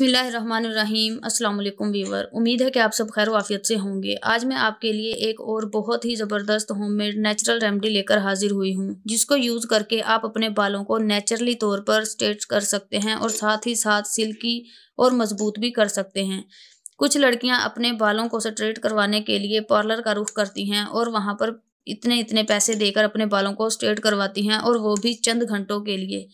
बसमीम अल्लाम वीवर उम्मीद है कि आप सब खैर वाफियत से होंगे आज मैं आपके लिए एक और बहुत ही ज़बरदस्त होममेड नेचुरल रेमडी लेकर हाजिर हुई हूँ जिसको यूज़ करके आप अपने बालों को नेचुरली तौर पर स्ट्रेट कर सकते हैं और साथ ही साथ सिल्की और मजबूत भी कर सकते हैं कुछ लड़कियाँ अपने बालों को स्ट्रेट करवाने के लिए पार्लर का रुख करती हैं और वहाँ पर इतने इतने पैसे देकर अपने बालों को स्ट्रेट करवाती हैं और वो भी चंद घंटों के लिए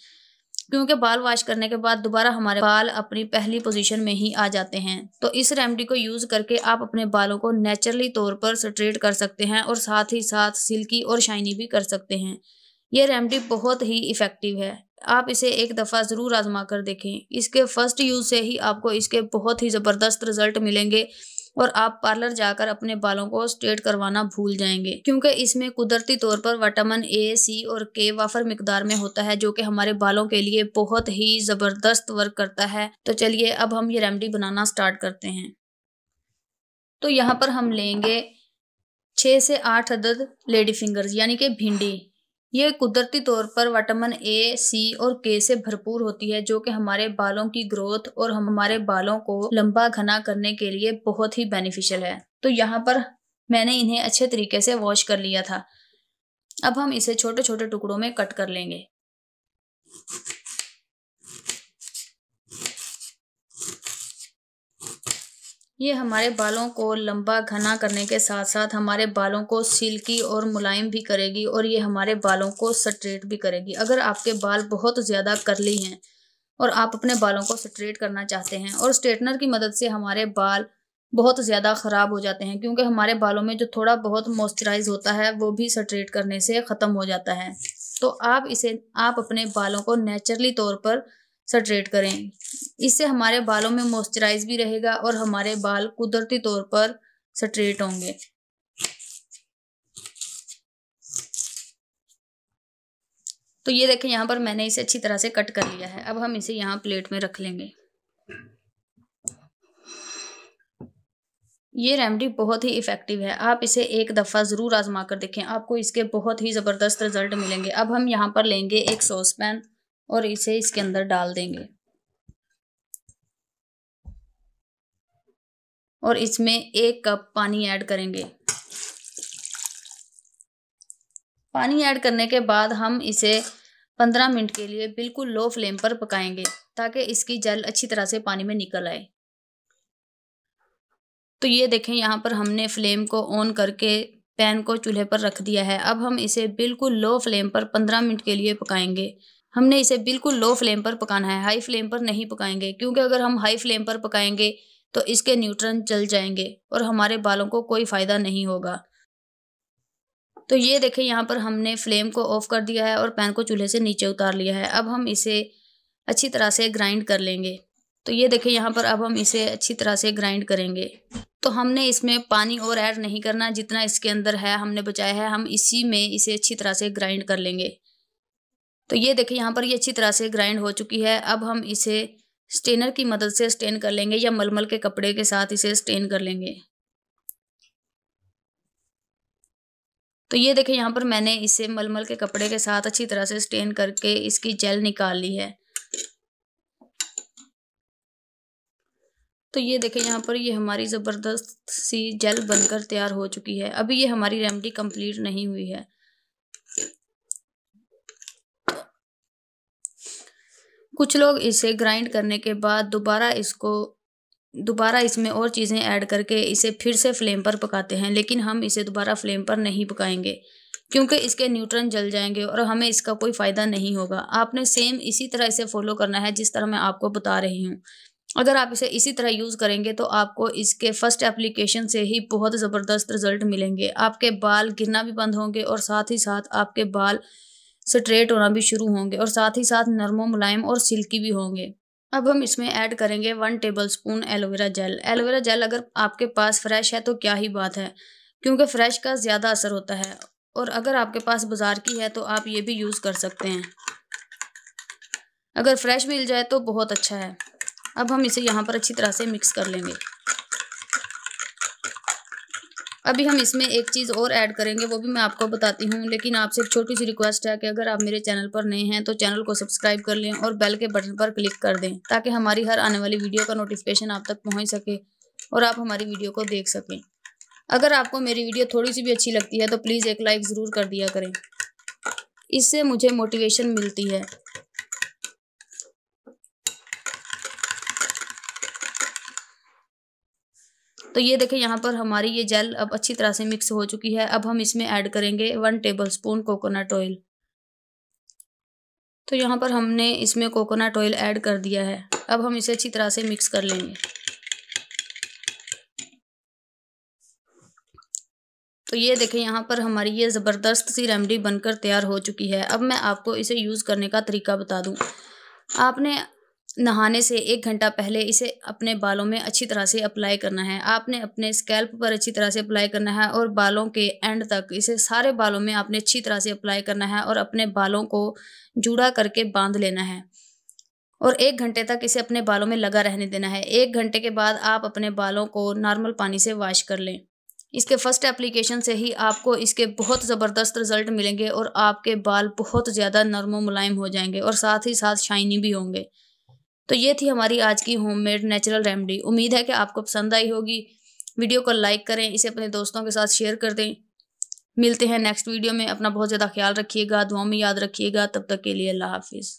क्योंकि बाल वॉश करने के बाद दोबारा हमारे बाल अपनी पहली पोजीशन में ही आ जाते हैं तो इस रेमडी को यूज़ करके आप अपने बालों को नेचुरली तौर पर स्ट्रेट कर सकते हैं और साथ ही साथ सिल्की और शाइनी भी कर सकते हैं ये रेमडी बहुत ही इफ़ेक्टिव है आप इसे एक दफ़ा ज़रूर आजमा कर देखें इसके फर्स्ट यूज़ से ही आपको इसके बहुत ही ज़बरदस्त रिज़ल्ट मिलेंगे और आप पार्लर जाकर अपने बालों को स्ट्रेट करवाना भूल जाएंगे क्योंकि इसमें कुदरती तौर पर विटामिन ए सी और के वाफर मकदार में होता है जो कि हमारे बालों के लिए बहुत ही ज़बरदस्त वर्क करता है तो चलिए अब हम ये रेमेडी बनाना स्टार्ट करते हैं तो यहाँ पर हम लेंगे छः से आठ अदद लेडी फिंगर्स यानी कि भिंडी ये कुदरती तौर पर वटामिन ए सी और के से भरपूर होती है जो कि हमारे बालों की ग्रोथ और हमारे बालों को लंबा घना करने के लिए बहुत ही बेनिफिशियल है तो यहाँ पर मैंने इन्हें अच्छे तरीके से वॉश कर लिया था अब हम इसे छोटे छोटे टुकड़ों में कट कर लेंगे ये हमारे बालों को लंबा घना करने के साथ साथ हमारे बालों को सिल्की और मुलायम भी करेगी और ये हमारे बालों को स्ट्रेट भी करेगी अगर आपके बाल बहुत ज़्यादा करली हैं और आप अपने बालों को स्ट्रेट करना चाहते हैं और स्ट्रेटनर की मदद से हमारे बाल बहुत ज़्यादा ख़राब हो जाते हैं क्योंकि हमारे बालों में जो थोड़ा बहुत मॉइस्चराइज होता है वो भी स्ट्रेट करने से ख़त्म हो जाता है तो आप इसे आप अपने बालों को नेचुरली तौर पर सटरेट करें इससे हमारे बालों में मॉइस्चराइज भी रहेगा और हमारे बाल कुदरती तौर पर सट्रेट होंगे तो ये देखें यहाँ पर मैंने इसे अच्छी तरह से कट कर लिया है अब हम इसे यहाँ प्लेट में रख लेंगे ये रेमडी बहुत ही इफ़ेक्टिव है आप इसे एक दफ़ा ज़रूर आजमा कर देखें आपको इसके बहुत ही ज़बरदस्त रिजल्ट मिलेंगे अब हम यहाँ पर लेंगे एक सॉस पैन और इसे इसके अंदर डाल देंगे और इसमें एक कप पानी ऐड करेंगे पानी ऐड करने के बाद हम इसे पंद्रह मिनट के लिए बिल्कुल लो फ्लेम पर पकाएंगे ताकि इसकी जल अच्छी तरह से पानी में निकल आए तो ये देखें यहाँ पर हमने फ्लेम को ऑन करके पैन को चूल्हे पर रख दिया है अब हम इसे बिल्कुल लो फ्लेम पर पंद्रह मिनट के लिए पकाएंगे हमने इसे बिल्कुल लो फ्लेम पर पकाना है हाई फ्लेम पर नहीं पकाएंगे क्योंकि अगर हम हाई फ्लेम पर पकाएंगे तो इसके न्यूट्रन जल जाएंगे और हमारे बालों को कोई फ़ायदा नहीं होगा तो ये देखें यहाँ पर हमने फ्लेम को ऑफ़ कर दिया है और पैन को चूल्हे से नीचे उतार लिया है अब हम इसे अच्छी तरह से ग्राइंड कर लेंगे तो ये देखें यहाँ पर अब हम इसे अच्छी तरह से ग्राइंड करेंगे तो हमने इसमें पानी और ऐड नहीं करना जितना इसके अंदर है हमने बचाया है हम इसी में इसे अच्छी तरह से ग्राइंड कर लेंगे तो ये देखिए यहाँ पर ये अच्छी तरह से ग्राइंड हो चुकी है अब हम इसे स्टेनर की मदद से स्टेन कर लेंगे या मलमल के कपड़े के साथ इसे स्टेन कर लेंगे तो ये देखिए यहाँ पर मैंने इसे मलमल के कपड़े के साथ अच्छी तरह से स्टेन करके इसकी जेल निकाल ली है तो ये देखें यहाँ पर ये हमारी ज़बरदस्त सी जेल बनकर तैयार हो चुकी है अभी ये हमारी रेमडी कंप्लीट नहीं हुई है कुछ लोग इसे ग्राइंड करने के बाद दोबारा इसको दोबारा इसमें और चीज़ें ऐड करके इसे फिर से फ्लेम पर पकाते हैं लेकिन हम इसे दोबारा फ्लेम पर नहीं पकाएंगे क्योंकि इसके न्यूट्रन जल जाएंगे और हमें इसका कोई फ़ायदा नहीं होगा आपने सेम इसी तरह इसे फॉलो करना है जिस तरह मैं आपको बता रही हूँ अगर आप इसे इसी तरह यूज़ करेंगे तो आपको इसके फर्स्ट एप्लीकेशन से ही बहुत ज़बरदस्त रिजल्ट मिलेंगे आपके बाल गिरना भी बंद होंगे और साथ ही साथ आपके बाल स्ट्रेट होना भी शुरू होंगे और साथ ही साथ नरमो मुलायम और सिल्की भी होंगे अब हम इसमें ऐड करेंगे one tablespoon aloe vera gel aloe vera gel अगर आपके पास फ्रेश है तो क्या ही बात है क्योंकि फ्रेश का ज़्यादा असर होता है और अगर आपके पास बाज़ार की है तो आप ये भी यूज़ कर सकते हैं अगर फ्रेश मिल जाए तो बहुत अच्छा है अब हम इसे यहाँ पर अच्छी तरह से मिक्स कर लेंगे अभी हम इसमें एक चीज़ और ऐड करेंगे वो भी मैं आपको बताती हूँ लेकिन आपसे एक छोटी सी रिक्वेस्ट है कि अगर आप मेरे चैनल पर नए हैं तो चैनल को सब्सक्राइब कर लें और बेल के बटन पर क्लिक कर दें ताकि हमारी हर आने वाली वीडियो का नोटिफिकेशन आप तक पहुँच सके और आप हमारी वीडियो को देख सकें अगर आपको मेरी वीडियो थोड़ी सी भी अच्छी लगती है तो प्लीज़ एक लाइक ज़रूर कर दिया करें इससे मुझे मोटिवेशन मिलती है तो ये देखें यहाँ पर हमारी ये जेल अब अच्छी तरह से मिक्स हो चुकी है अब हम इसमें ऐड करेंगे one tablespoon coconut oil तो यहाँ पर हमने इसमें कोकोनट ऑयल ऐड कर दिया है अब हम इसे अच्छी तरह से मिक्स कर लेंगे तो ये देखें यहाँ पर हमारी ये ज़बरदस्त सी रेमडी बनकर तैयार हो चुकी है अब मैं आपको इसे यूज़ करने का तरीका बता दूँ आपने नहाने से एक घंटा पहले इसे अपने बालों में अच्छी तरह से अप्लाई करना है आपने अपने स्कैल्प पर अच्छी तरह से अप्लाई करना है और बालों के एंड तक इसे सारे बालों में आपने अच्छी तरह से अप्लाई करना है और अपने बालों को जुड़ा करके बांध लेना है और एक घंटे तक इसे अपने बालों में लगा रहने देना है एक घंटे के बाद आप अपने बालों को नॉर्मल पानी से वॉश कर लें इसके फर्स्ट एप्लीकेशन से ही आपको इसके बहुत ज़बरदस्त रिजल्ट मिलेंगे और आपके बाल बहुत ज़्यादा नरम मुलायम हो जाएंगे और साथ ही साथ शाइनी भी होंगे तो ये थी हमारी आज की होममेड नेचुरल रेमेडी उम्मीद है कि आपको पसंद आई होगी वीडियो को लाइक करें इसे अपने दोस्तों के साथ शेयर कर दें मिलते हैं नेक्स्ट वीडियो में अपना बहुत ज़्यादा ख्याल रखिएगा दुआ में याद रखिएगा तब तक के लिए अल्लाह हाफिज़